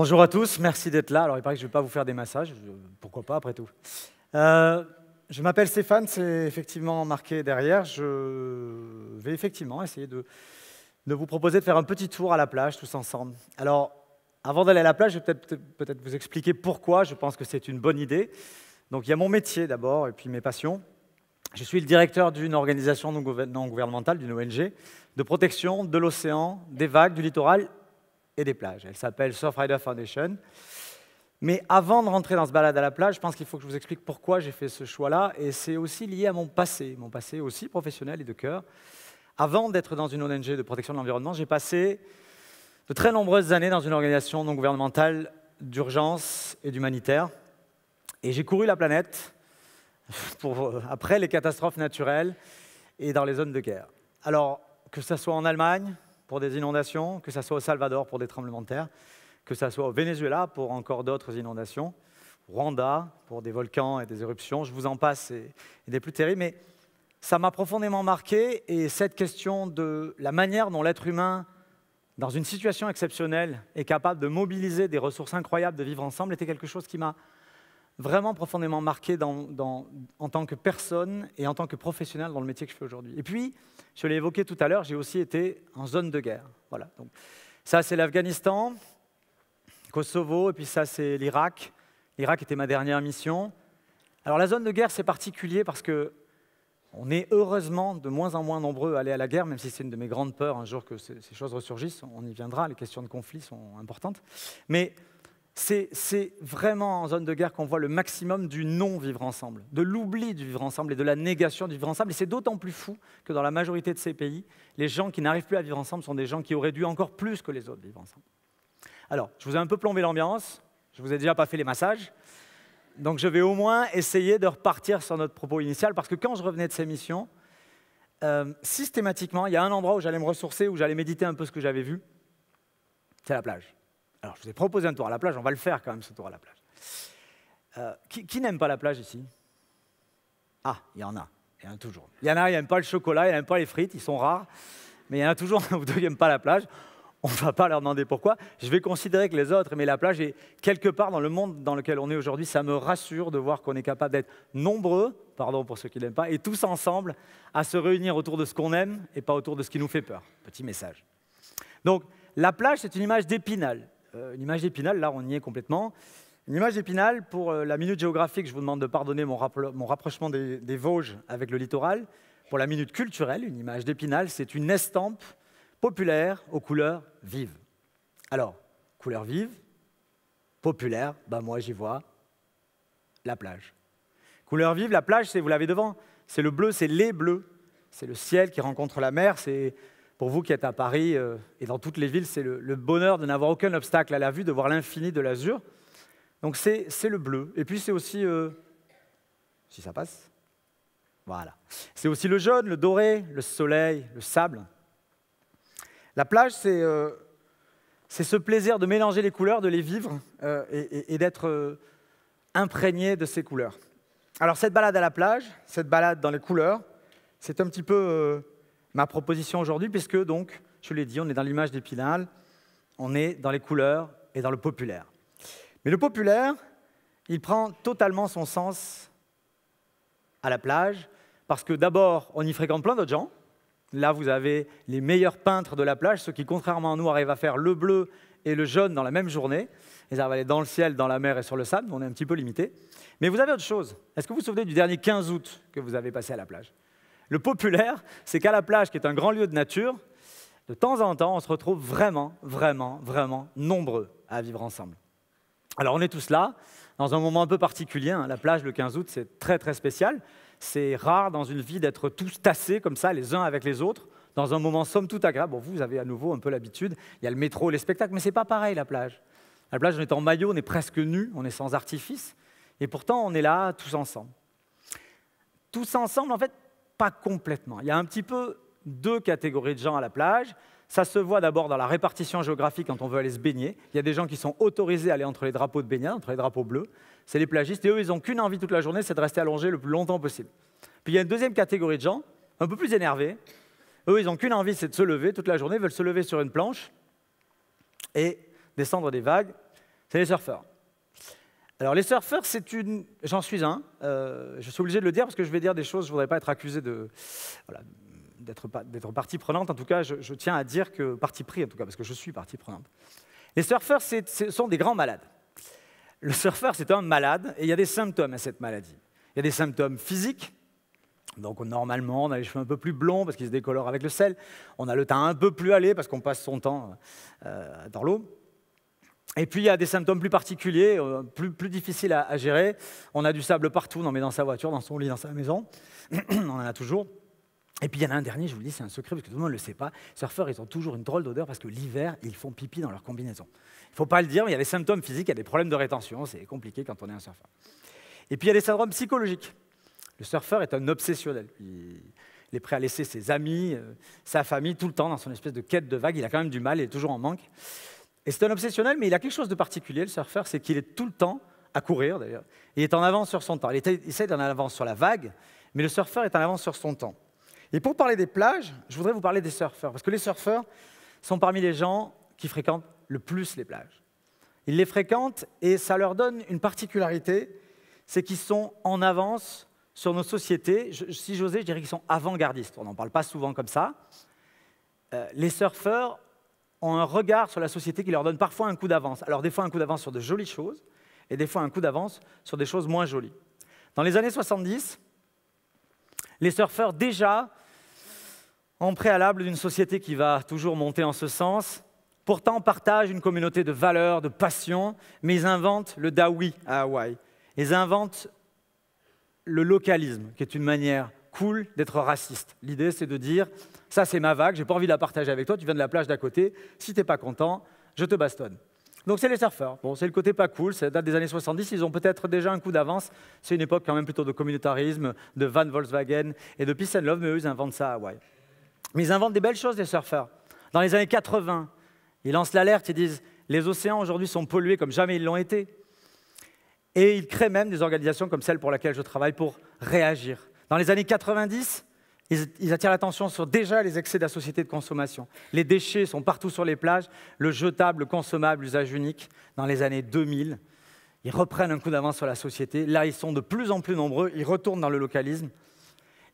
Bonjour à tous, merci d'être là. Alors, il paraît que je ne vais pas vous faire des massages, pourquoi pas après tout. Euh, je m'appelle Stéphane, c'est effectivement marqué derrière. Je vais effectivement essayer de, vous proposer de faire un petit tour à la plage tous ensemble. Alors, avant d'aller à la plage, je vais peut-être vous expliquer pourquoi je pense que c'est une bonne idée. Donc, il y a mon métier d'abord et puis mes passions. Je suis le directeur d'une organisation non gouvernementale, d'une ONG, de protection de l'océan, des vagues, du littoral et des plages. Elle s'appelle Surfrider Foundation. Mais avant de rentrer dans ce balade à la plage, je pense qu'il faut que je vous explique pourquoi j'ai fait ce choix-là. Et c'est aussi lié à mon passé, mon passé aussi professionnel et de cœur. Avant d'être dans une ONG de protection de l'environnement, j'ai passé de très nombreuses années dans une organisation non gouvernementale d'urgence et d'humanitaire. Et j'ai couru la planète pour, euh, après les catastrophes naturelles et dans les zones de guerre. Alors, que ce soit en Allemagne, pour des inondations, que ce soit au Salvador pour des tremblements de terre, que ce soit au Venezuela pour encore d'autres inondations, Rwanda pour des volcans et des éruptions, je vous en passe et, et des plus terribles, mais ça m'a profondément marqué et cette question de la manière dont l'être humain, dans une situation exceptionnelle, est capable de mobiliser des ressources incroyables, de vivre ensemble, était quelque chose qui m'a vraiment profondément marqué en tant que personne et en tant que professionnel dans le métier que je fais aujourd'hui. Et puis, je l'ai évoqué tout à l'heure, j'ai aussi été en zone de guerre. Voilà. Donc, ça, c'est l'Afghanistan, Kosovo, et puis ça, c'est l'Irak. L'Irak était ma dernière mission. Alors, la zone de guerre, c'est particulier parce que on est heureusement de moins en moins nombreux à aller à la guerre, même si c'est une de mes grandes peurs un jour que ces, choses ressurgissent. On y viendra, les questions de conflit sont importantes. Mais c'est vraiment en zone de guerre qu'on voit le maximum du non-vivre ensemble, de l'oubli du vivre ensemble et de la négation du vivre ensemble. Et c'est d'autant plus fou que dans la majorité de ces pays, les gens qui n'arrivent plus à vivre ensemble sont des gens qui auraient dû encore plus que les autres vivre ensemble. Alors, je vous ai un peu plombé l'ambiance, je vous ai déjà pas fait les massages, donc je vais au moins essayer de repartir sur notre propos initial, parce que quand je revenais de ces missions, euh, systématiquement, il y a un endroit où j'allais me ressourcer, où j'allais méditer un peu ce que j'avais vu, c'est la plage. Alors, je vous ai proposé un tour à la plage, on va le faire quand même, ce tour à la plage. Euh, qui, n'aime pas la plage ici Ah, il y en a, il y en a toujours. Il y en a, qui n'aiment pas le chocolat, ils n'aiment pas les frites, ils sont rares, mais il y en a toujours vous deux qui n'aiment pas la plage. On ne va pas leur demander pourquoi. Je vais considérer que les autres aimaient la plage et quelque part dans le monde dans lequel on est aujourd'hui, ça me rassure de voir qu'on est capable d'être nombreux, pardon pour ceux qui n'aiment pas, et tous ensemble à se réunir autour de ce qu'on aime et pas autour de ce qui nous fait peur. Petit message. Donc, la plage, c'est une image d'épinal. Euh, une image d'épinal, là on y est complètement. Une image d'épinal pour euh, la minute géographique, je vous demande de pardonner mon, rapprochement des, Vosges avec le littoral. Pour la minute culturelle, une image d'épinal, c'est une estampe populaire aux couleurs vives. Alors, couleurs vives, populaire, ben moi j'y vois la plage. Couleurs vives, la plage, vous l'avez devant, c'est le bleu, c'est les bleus, c'est le ciel qui rencontre la mer, c'est pour vous qui êtes à Paris euh, et dans toutes les villes, c'est le, bonheur de n'avoir aucun obstacle à la vue, de voir l'infini de l'azur. Donc c'est le bleu. Et puis c'est aussi, euh, si ça passe, voilà. C'est aussi le jaune, le doré, le soleil, le sable. La plage, c'est euh, c'est ce plaisir de mélanger les couleurs, de les vivre et, d'être imprégné de ces couleurs. Alors cette balade à la plage, cette balade dans les couleurs, c'est un petit peu ma proposition aujourd'hui, puisque donc, je l'ai dit, on est dans l'image d'Épinal, on est dans les couleurs et dans le populaire. Mais le populaire, il prend totalement son sens à la plage, parce que d'abord, on y fréquente plein d'autres gens. Là, vous avez les meilleurs peintres de la plage, ceux qui, contrairement à nous, arrivent à faire le bleu et le jaune dans la même journée. Ils arrivent à aller dans le ciel, dans la mer et sur le sable, on est un petit peu limité. Mais vous avez autre chose. Est-ce que vous vous souvenez du dernier 15 août que vous avez passé à la plage le populaire, c'est qu'à la plage, qui est un grand lieu de nature, de temps en temps, on se retrouve vraiment, vraiment, vraiment nombreux à vivre ensemble. Alors on est tous là, dans un moment un peu particulier. Hein. La plage, le 15 août, c'est très, très spécial. C'est rare dans une vie d'être tous tassés comme ça, les uns avec les autres, dans un moment somme toute agréable. Bon, vous avez à nouveau un peu l'habitude. Il y a le métro, les spectacles, mais n'est pas pareil la plage. La plage, on est en maillot, on est presque nu, on est sans artifice. Et pourtant, on est là tous ensemble. Tous ensemble, en fait, pas complètement. Il y a un petit peu deux catégories de gens à la plage. Ça se voit d'abord dans la répartition géographique quand on veut aller se baigner. Il y a des gens qui sont autorisés à aller entre les drapeaux de baignade, entre les drapeaux bleus. C'est les plagistes. Et eux, ils n'ont qu'une envie toute la journée, c'est de rester allongés le plus longtemps possible. Puis il y a une deuxième catégorie de gens, un peu plus énervés. Eux, ils n'ont qu'une envie, c'est de se lever toute la journée, ils veulent se lever sur une planche et descendre des vagues. C'est les surfeurs. Alors les surfeurs, c'est une... J'en suis un. Euh, je suis obligé de le dire parce que je vais dire des choses, je ne voudrais pas être accusé d'être partie prenante. En tout cas, je, tiens à dire que... Partie pris, en tout cas, parce que je suis partie prenante. Les surfeurs, ce sont des grands malades. Le surfeur, c'est un malade, et il y a des symptômes à cette maladie. Il y a des symptômes physiques, donc normalement, on a les cheveux un peu plus blonds parce qu'ils se décolorent avec le sel. On a le teint un peu plus hâlé parce qu'on passe son temps euh, dans l'eau. Et puis il y a des symptômes plus particuliers, euh, plus, difficiles à, gérer. On a du sable partout, non mais dans sa voiture, dans son lit, dans sa maison. on en a toujours. Et puis il y en a un dernier, je vous le dis, c'est un secret parce que tout le monde ne le sait pas. Les surfeurs, ils ont toujours une drôle d'odeur parce que l'hiver, ils font pipi dans leur combinaison. Il ne faut pas le dire, mais il y a des symptômes physiques, il y a des problèmes de rétention, c'est compliqué quand on est un surfeur. Et puis il y a des syndromes psychologiques. Le surfeur est un obsessionnel. Il, est prêt à laisser ses amis, euh, sa famille tout le temps dans son espèce de quête de vague. Il a quand même du mal, il est toujours en manque. Et c'est un obsessionnel, mais il a quelque chose de particulier, le surfeur, c'est qu'il est tout le temps à courir d'ailleurs. Il est en avance sur son temps. Il, essaie d'être en d'en avance sur la vague, mais le surfeur est en avance sur son temps. Et pour parler des plages, je voudrais vous parler des surfeurs, parce que les surfeurs sont parmi les gens qui fréquentent le plus les plages. Ils les fréquentent et ça leur donne une particularité, c'est qu'ils sont en avance sur nos sociétés. si j'osais, je dirais qu'ils sont avant-gardistes. On n'en parle pas souvent comme ça. Euh, les surfeurs ont un regard sur la société qui leur donne parfois un coup d'avance. Alors des fois un coup d'avance sur de jolies choses et des fois un coup d'avance sur des choses moins jolies. Dans les années 70, les surfeurs déjà en préalable d'une société qui va toujours monter en ce sens, pourtant partagent une communauté de valeurs, de passions, mais ils inventent le dawi à Hawaï. Ils inventent le localisme, qui est une manière cool d'être raciste. L'idée, c'est de dire ça c'est ma vague, j'ai pas envie de la partager avec toi, tu viens de la plage d'à côté, si t'es pas content, je te bastonne. Donc c'est les surfeurs. Bon, c'est le côté pas cool, ça date des années 70, ils ont peut-être déjà un coup d'avance. C'est une époque quand même plutôt de communautarisme, de van Volkswagen et de peace and love, mais eux ils inventent ça à Hawaï. Mais ils inventent des belles choses, les surfeurs. Dans les années 80, ils lancent l'alerte, ils disent les océans aujourd'hui sont pollués comme jamais ils l'ont été. Et ils créent même des organisations comme celle pour laquelle je travaille pour réagir. Dans les années 90, ils, attirent l'attention sur déjà les excès de la société de consommation. Les déchets sont partout sur les plages, le jetable, le consommable, l'usage unique, dans les années 2000. Ils reprennent un coup d'avance sur la société. Là, ils sont de plus en plus nombreux, ils retournent dans le localisme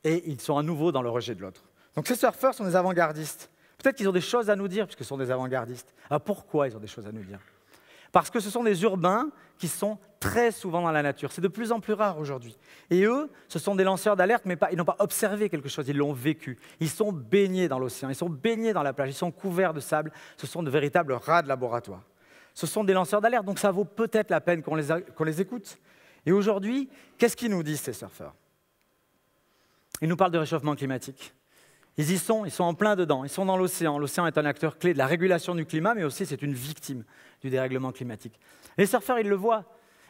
et ils sont à nouveau dans le rejet de l'autre. Donc ces surfeurs sont des avant-gardistes. Peut-être qu'ils ont des choses à nous dire, puisque ce sont des avant-gardistes. Alors ah, pourquoi ils ont des choses à nous dire Parce que ce sont des urbains qui sont très souvent dans la nature. C'est de plus en plus rare aujourd'hui. Et eux, ce sont des lanceurs d'alerte, mais pas, ils n'ont pas observé quelque chose, ils l'ont vécu. Ils sont baignés dans l'océan, ils sont baignés dans la plage, ils sont couverts de sable. Ce sont de véritables rats de laboratoire. Ce sont des lanceurs d'alerte, donc ça vaut peut-être la peine qu'on les, qu'on les écoute. Et aujourd'hui, qu'est-ce qu'ils nous disent, ces surfeurs Ils nous parlent de réchauffement climatique. Ils y sont, ils sont en plein dedans, ils sont dans l'océan. L'océan est un acteur clé de la régulation du climat, mais aussi c'est une victime du dérèglement climatique. Les surfeurs, ils le voient,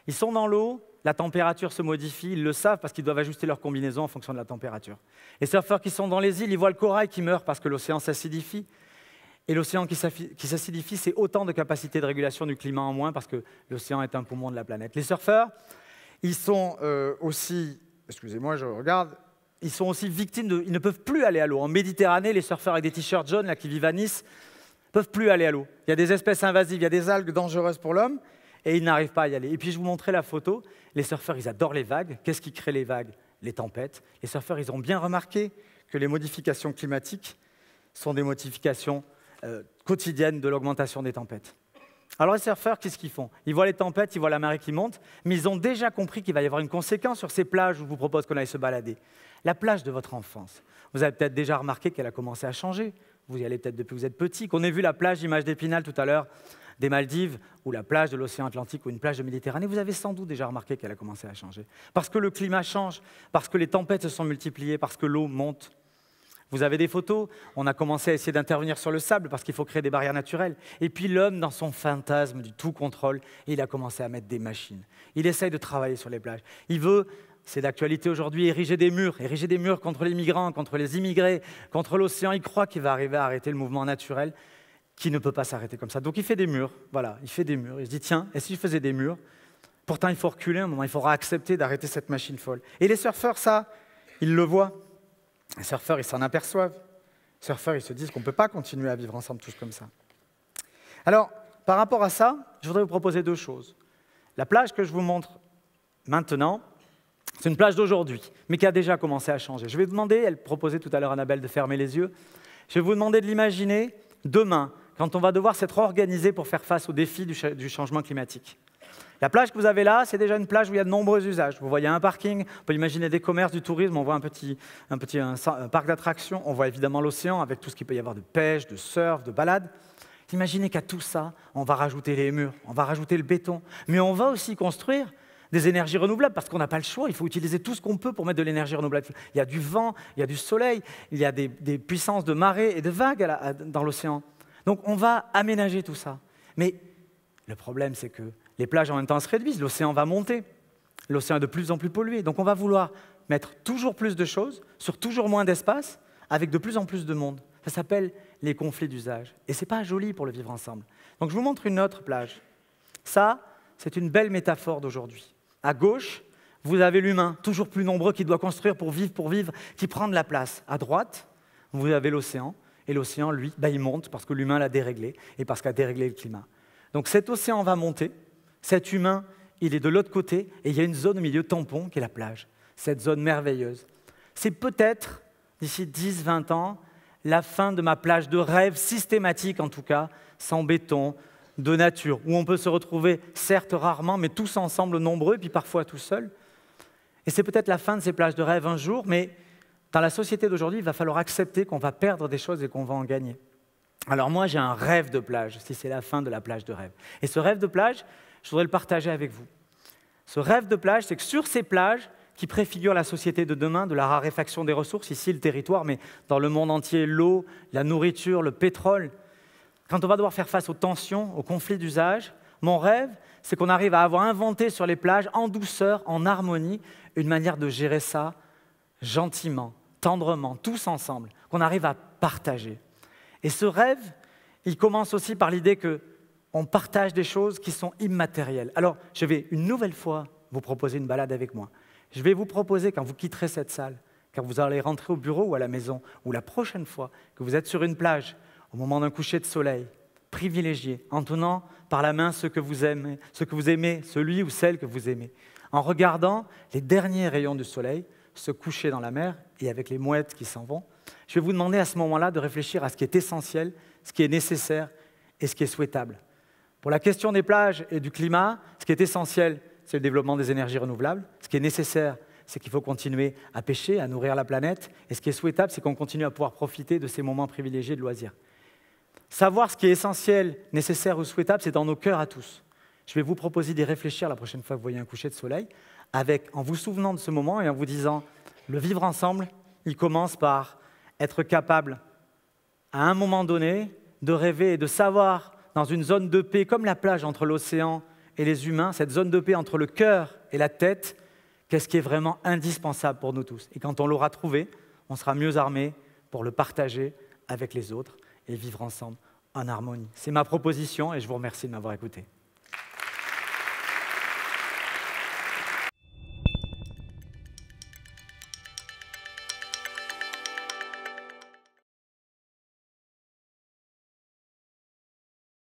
ils sont dans l'eau, la température se modifie, ils le savent parce qu'ils doivent ajuster leur combinaison en fonction de la température. Les surfeurs qui sont dans les îles, ils voient le corail qui meurt parce que l'océan s'acidifie. Et l'océan qui s'acidifie, c'est autant de capacités de régulation du climat en moins parce que l'océan est un poumon de la planète. Les surfeurs, ils sont euh, aussi, excusez-moi, je regarde, ils sont aussi victimes ils ne peuvent plus aller à l'eau. En Méditerranée, les surfeurs avec des t-shirts jaunes là, qui vivent à Nice peuvent plus aller à l'eau. Il y a des espèces invasives, il y a des algues dangereuses pour l'homme et ils n'arrivent pas à y aller. Et puis je vous montrais la photo, les surfeurs, ils adorent les vagues. Qu'est-ce qui crée les vagues Les tempêtes. Les surfeurs, ils ont bien remarqué que les modifications climatiques sont des modifications euh, quotidiennes de l'augmentation des tempêtes. Alors les surfeurs, qu'est-ce qu'ils font Ils voient les tempêtes, ils voient la marée qui monte, mais ils ont déjà compris qu'il va y avoir une conséquence sur ces plages où je vous propose qu'on aille se balader. La plage de votre enfance. Vous avez peut-être déjà remarqué qu'elle a commencé à changer. Vous y allez peut-être depuis que vous êtes petit. Qu'on ait vu la plage image d'Épinal tout à l'heure des Maldives ou la plage de l'océan Atlantique ou une plage de Méditerranée, vous avez sans doute déjà remarqué qu'elle a commencé à changer. Parce que le climat change, parce que les tempêtes se sont multipliées, parce que l'eau monte. Vous avez des photos, on a commencé à essayer d'intervenir sur le sable parce qu'il faut créer des barrières naturelles. Et puis l'homme, dans son fantasme du tout contrôle, il a commencé à mettre des machines. Il essaye de travailler sur les plages. Il veut c'est d'actualité aujourd'hui, ériger des murs, ériger des murs contre les migrants, contre les immigrés, contre l'océan. Il croit qu'il va arriver à arrêter le mouvement naturel qui ne peut pas s'arrêter comme ça. Donc il fait des murs, voilà, il fait des murs. Il se dit, tiens, et si je faisais des murs Pourtant, il faut reculer un moment, il faudra accepter d'arrêter cette machine folle. Et les surfeurs, ça, ils le voient. Les surfeurs, ils s'en aperçoivent. Les surfeurs, ils se disent qu'on ne peut pas continuer à vivre ensemble tous comme ça. Alors, par rapport à ça, je voudrais vous proposer deux choses. La plage que je vous montre maintenant, c'est une plage d'aujourd'hui, mais qui a déjà commencé à changer. Je vais vous demander, elle proposait tout à l'heure à Annabelle de fermer les yeux, je vais vous demander de l'imaginer demain, quand on va devoir s'être organisé pour faire face aux défis du, changement climatique. La plage que vous avez là, c'est déjà une plage où il y a de nombreux usages. Vous voyez un parking, on peut imaginer des commerces, du tourisme, on voit un petit, parc d'attractions, on voit évidemment l'océan avec tout ce qu'il peut y avoir de pêche, de surf, de balade. Imaginez qu'à tout ça, on va rajouter les murs, on va rajouter le béton, mais on va aussi construire des énergies renouvelables parce qu'on n'a pas le choix, il faut utiliser tout ce qu'on peut pour mettre de l'énergie renouvelable. Il y a du vent, il y a du soleil, il y a des, puissances de marée et de vagues dans l'océan. Donc on va aménager tout ça. Mais le problème, c'est que les plages en même temps se réduisent, l'océan va monter, l'océan est de plus en plus pollué. Donc on va vouloir mettre toujours plus de choses sur toujours moins d'espace avec de plus en plus de monde. Ça s'appelle les conflits d'usage. Et ce n'est pas joli pour le vivre ensemble. Donc je vous montre une autre plage. Ça, c'est une belle métaphore d'aujourd'hui. À gauche, vous avez l'humain, toujours plus nombreux, qui doit construire pour vivre, pour vivre, qui prend de la place. À droite, vous avez l'océan, et l'océan, lui, bah, il monte parce que l'humain l'a déréglé et parce qu'a déréglé le climat. Donc cet océan va monter, cet humain, il est de l'autre côté, et il y a une zone au milieu tampon qui est la plage, cette zone merveilleuse. C'est peut-être, d'ici 10-20 ans, la fin de ma plage de rêve systématique, en tout cas, sans béton, de nature, où on peut se retrouver, certes rarement, mais tous ensemble, nombreux, puis parfois tout seul. Et c'est peut-être la fin de ces plages de rêve un jour, mais dans la société d'aujourd'hui, il va falloir accepter qu'on va perdre des choses et qu'on va en gagner. Alors moi, j'ai un rêve de plage, si c'est la fin de la plage de rêve. Et ce rêve de plage, je voudrais le partager avec vous. Ce rêve de plage, c'est que sur ces plages, qui préfigurent la société de demain, de la raréfaction des ressources, ici le territoire, mais dans le monde entier, l'eau, la nourriture, le pétrole. Quand on va devoir faire face aux tensions, aux conflits d'usage, mon rêve, c'est qu'on arrive à avoir inventé sur les plages, en douceur, en harmonie, une manière de gérer ça gentiment, tendrement, tous ensemble, qu'on arrive à partager. Et ce rêve, il commence aussi par l'idée que on partage des choses qui sont immatérielles. Alors, je vais une nouvelle fois vous proposer une balade avec moi. Je vais vous proposer, quand vous quitterez cette salle, quand vous allez rentrer au bureau ou à la maison, ou la prochaine fois que vous êtes sur une plage, au moment d'un coucher de soleil, privilégié, en tenant par la main ce que vous aimez, ce que vous aimez, celui ou celle que vous aimez, en regardant les derniers rayons du soleil, se coucher dans la mer et avec les mouettes qui s'en vont, je vais vous demander à ce moment-là de réfléchir à ce qui est essentiel, ce qui est nécessaire et ce qui est souhaitable. Pour la question des plages et du climat, ce qui est essentiel, c'est le développement des énergies renouvelables. Ce qui est nécessaire, c'est qu'il faut continuer à pêcher, à nourrir la planète. Et ce qui est souhaitable, c'est qu'on continue à pouvoir profiter de ces moments privilégiés de loisirs. Savoir ce qui est essentiel, nécessaire ou souhaitable, c'est dans nos cœurs à tous. Je vais vous proposer d'y réfléchir la prochaine fois que vous voyez un coucher de soleil, avec, en vous souvenant de ce moment et en vous disant, le vivre ensemble, il commence par être capable, à un moment donné, de rêver et de savoir, dans une zone de paix, comme la plage entre l'océan et les humains, cette zone de paix entre le cœur et la tête, qu'est-ce qui est vraiment indispensable pour nous tous. Et quand on l'aura trouvé, on sera mieux armé pour le partager avec les autres et vivre ensemble en harmonie. C'est ma proposition et je vous remercie de m'avoir écouté.